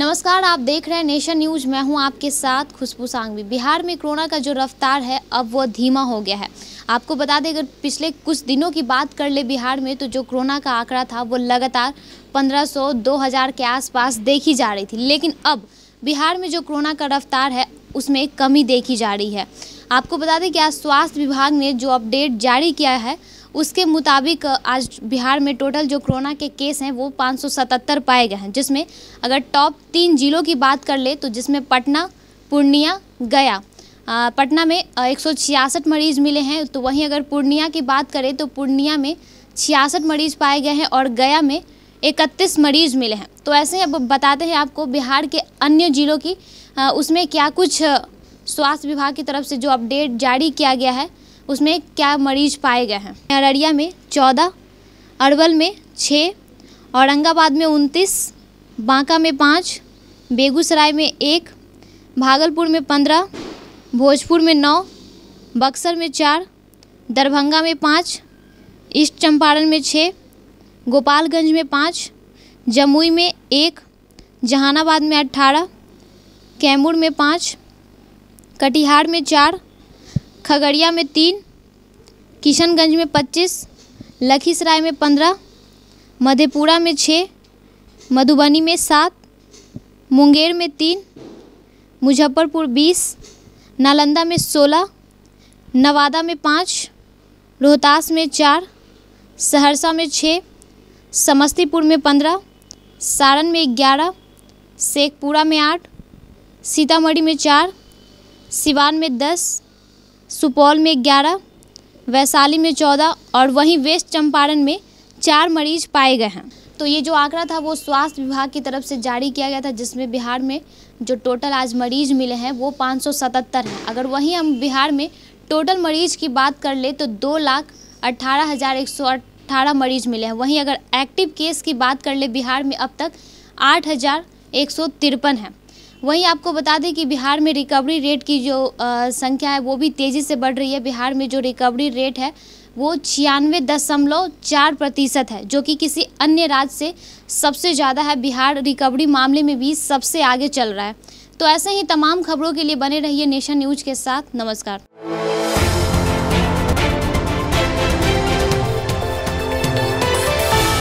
नमस्कार आप देख रहे हैं नेशन न्यूज मैं हूं आपके साथ खुशबू सांगवी बिहार में कोरोना का जो रफ्तार है अब वो धीमा हो गया है आपको बता दें अगर पिछले कुछ दिनों की बात कर ले बिहार में तो जो कोरोना का आंकड़ा था वो लगातार 1500 2000 के आसपास देखी जा रही थी लेकिन अब बिहार में जो कोरोना का रफ्तार है उसमें कमी देखी जा रही है आपको बता दें कि आज स्वास्थ्य विभाग ने जो अपडेट जारी किया है उसके मुताबिक आज बिहार में टोटल जो कोरोना के केस हैं वो 577 पाए गए हैं जिसमें अगर टॉप तीन जिलों की बात कर ले तो जिसमें पटना पूर्णिया गया पटना में एक मरीज मिले हैं तो वहीं अगर पूर्णिया की बात करें तो पूर्णिया में छियासठ मरीज पाए गए हैं और गया में इकतीस मरीज मिले हैं तो ऐसे ही अब बताते हैं आपको बिहार के अन्य जिलों की उसमें क्या कुछ स्वास्थ्य विभाग की तरफ से जो अपडेट जारी किया गया है उसमें क्या मरीज पाए गए हैं अररिया में चौदह अरवल में छः औरंगाबाद में उनतीस बांका में पाँच बेगूसराय में एक भागलपुर में पंद्रह भोजपुर में नौ बक्सर में चार दरभंगा में पाँच ईस्ट चंपारण में छः गोपालगंज में पाँच जमुई में एक जहानाबाद में अट्ठारह कैमूर में पाँच कटिहार में चार खगड़िया में तीन किशनगंज में पच्चीस लखीसराय में पंद्रह मधेपुरा में छः मधुबनी में सात मुंगेर में तीन मुजफ्फरपुर बीस नालंदा में सोलह नवादा में पाँच रोहतास में चार सहरसा में छः समस्तीपुर में पंद्रह सारण में ग्यारह शेखपुरा में आठ सीतामढ़ी में चार सिवान में दस सुपौल में ग्यारह वैशाली में चौदह और वहीं वेस्ट चंपारण में चार मरीज पाए गए हैं तो ये जो आंकड़ा था वो स्वास्थ्य विभाग की तरफ से जारी किया गया था जिसमें बिहार में जो टोटल आज मरीज मिले हैं वो 577 हैं अगर वहीं हम बिहार में टोटल मरीज की बात कर ले तो दो लाख अट्ठारह हज़ार एक सौ अट्ठारह मरीज मिले हैं वहीं अगर एक्टिव केस की बात कर ले बिहार में अब तक आठ हज़ार एक सौ तिरपन है वहीं आपको बता दें कि बिहार में रिकवरी रेट की जो आ, संख्या है वो भी तेज़ी से बढ़ रही है बिहार में जो रिकवरी रेट है वो छियानवे दशमलव चार प्रतिशत है जो कि किसी अन्य राज्य से सबसे ज़्यादा है बिहार रिकवरी मामले में भी सबसे आगे चल रहा है तो ऐसे ही तमाम खबरों के लिए बने रहिए नेशन न्यूज के साथ नमस्कार